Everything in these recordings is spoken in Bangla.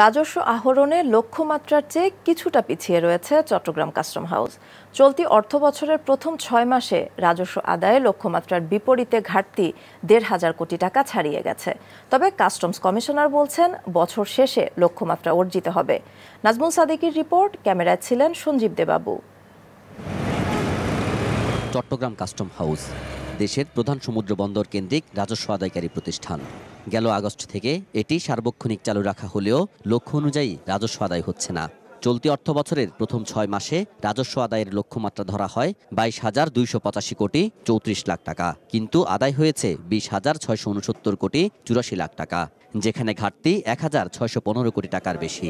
রাজস্ব আহরণে লক্ষ্যমাত্রার চেয়ে কিছুটা পিছিয়ে রয়েছে চট্টগ্রাম কাস্টম হাউস চলতি অর্থ বছরের প্রথম ছয় মাসে রাজস্ব আদায়ে লক্ষ্যমাত্রার বিপরীতে ঘাটতি দেড় হাজার কোটি টাকা ছাড়িয়ে গেছে তবে কাস্টমস কমিশনার বলছেন বছর শেষে লক্ষ্যমাত্রা অর্জিত হবে নাজমুল সাদিকির রিপোর্ট ক্যামেরায় ছিলেন সঞ্জীব দেবাবু চট্টগ্রাম কাস্টম হাউস দেশের প্রধান সমুদ্র বন্দর কেন্দ্রিক রাজস্ব আদায়কারী প্রতিষ্ঠান গেল আগস্ট থেকে এটি সার্বক্ষণিক চালু রাখা হলেও লক্ষ্য অনুযায়ী রাজস্ব আদায় হচ্ছে না চলতি অর্থ বছরের প্রথম ছয় মাসে রাজস্ব আদায়ের লক্ষ্যমাত্রা ধরা হয় বাইশ হাজার দুইশো পঁচাশি কোটি চৌত্রিশ লাখ টাকা কিন্তু আদায় হয়েছে বিশ হাজার ছয়শো উনসত্তর কোটি চুরাশি লাখ টাকা যেখানে ঘাটতি এক হাজার ছয়শো পনেরো কোটি টাকার বেশি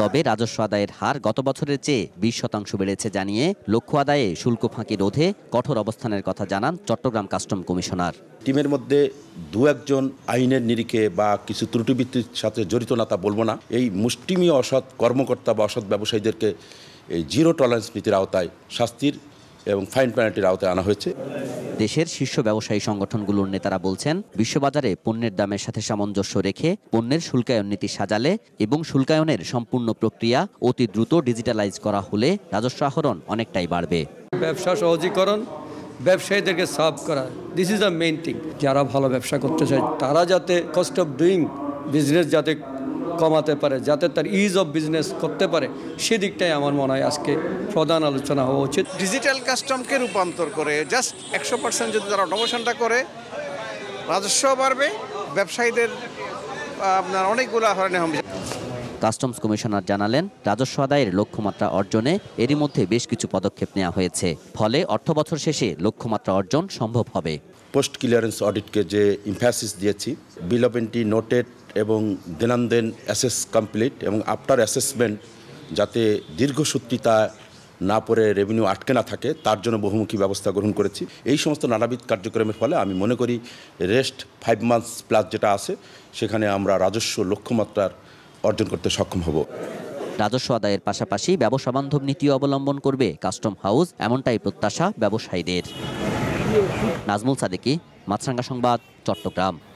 তবে রাজস্ব আদায়ের হার গত বছরের চেয়ে বিশ শতাংশ বেড়েছে জানিয়ে লক্ষ্য আদায়ে শুল্ক ফাঁকি রোধে কঠোর অবস্থানের কথা জানান চট্টগ্রাম কাস্টম কমিশনার টিমের মধ্যে দু একজন আইনের নিরিখে বা কিছু ত্রুটিবৃত্তির সাথে জড়িত না তা বলবো না এই মুষ্টিমীয় অসৎ কর্মকর্তা বা অসৎ ব্যবসায়ীদেরকে এই জিরো টলারেন্স নীতির আওতায় শাস্তির এবং ফাইন পেনাল্টির আওতায় আনা হয়েছে দেশের শীর্ষ ব্যবসায়ী সংগঠনগুলোর নেতারা বলছেন বিশ্ববাজারে পণ্যের দামের সাথে সামঞ্জস্য রেখে পণ্যের শুল্কায়ন নীতি সাজালে এবং শুল্কায়নের সম্পূর্ণ প্রক্রিয়া অতি দ্রুত ডিজিটালাইজ করা হলে রাজস্ব আহরণ অনেকটাই বাড়বে ব্যবসা সহজীকরণ ব্যবসায়ীদেরকে সার্ভ করা this is the main thing যারা ভালো ব্যবসা করতে চায় তারা যাতে কস্ট অফ ডুইং বিজনেস যাতে কমাতে পারে যাতে তার ইজ অফ বিজনেস করতে পারে সেদিকটাই আমার মনে হয় আজকে প্রধান আলোচনা হওয়া উচিত ডিজিটাল কাস্টমকে রূপান্তর করে জাস্ট একশো পার্সেন্ট যদি তারা অটোমেশনটা করে রাজস্ব বাড়বে ব্যবসায়ীদের আপনার অনেকগুলো হরণে হবে কাস্টমস কমিশনার জানালেন রাজস্ব আদায়ের লক্ষ্যমাত্রা অর্জনে এরই মধ্যে বেশ কিছু পদক্ষেপ নেওয়া হয়েছে ফলে অর্থ বছর শেষে লক্ষ্যমাত্রা অর্জন সম্ভব হবে পোস্ট ক্লিয়ারেন্স অডিটকে যে ইম্ফাসিস দিয়েছি বিল অফ এন্ট্রি নোটেড এবং দেনান্দেন অ্যাসেস কমপ্লিট এবং আফটার অ্যাসেসমেন্ট যাতে দীর্ঘসূত্রিতা না পড়ে রেভিনিউ আটকে না থাকে তার জন্য বহুমুখী ব্যবস্থা গ্রহণ করেছি এই সমস্ত নানাবিধ কার্যক্রমের ফলে আমি মনে করি রেস্ট ফাইভ মান্থস প্লাস যেটা আছে সেখানে আমরা রাজস্ব লক্ষ্যমাত্রার অর্জন করতে সক্ষম হব রাজস্ব আদায়ের পাশাপাশি ব্যবসা বান্ধব নীতি অবলম্বন করবে কাস্টম হাউস এমনটাই প্রত্যাশা ব্যবসায়ীদের নাজমুল সাদেকি মাছরাঙ্গা সংবাদ চট্টগ্রাম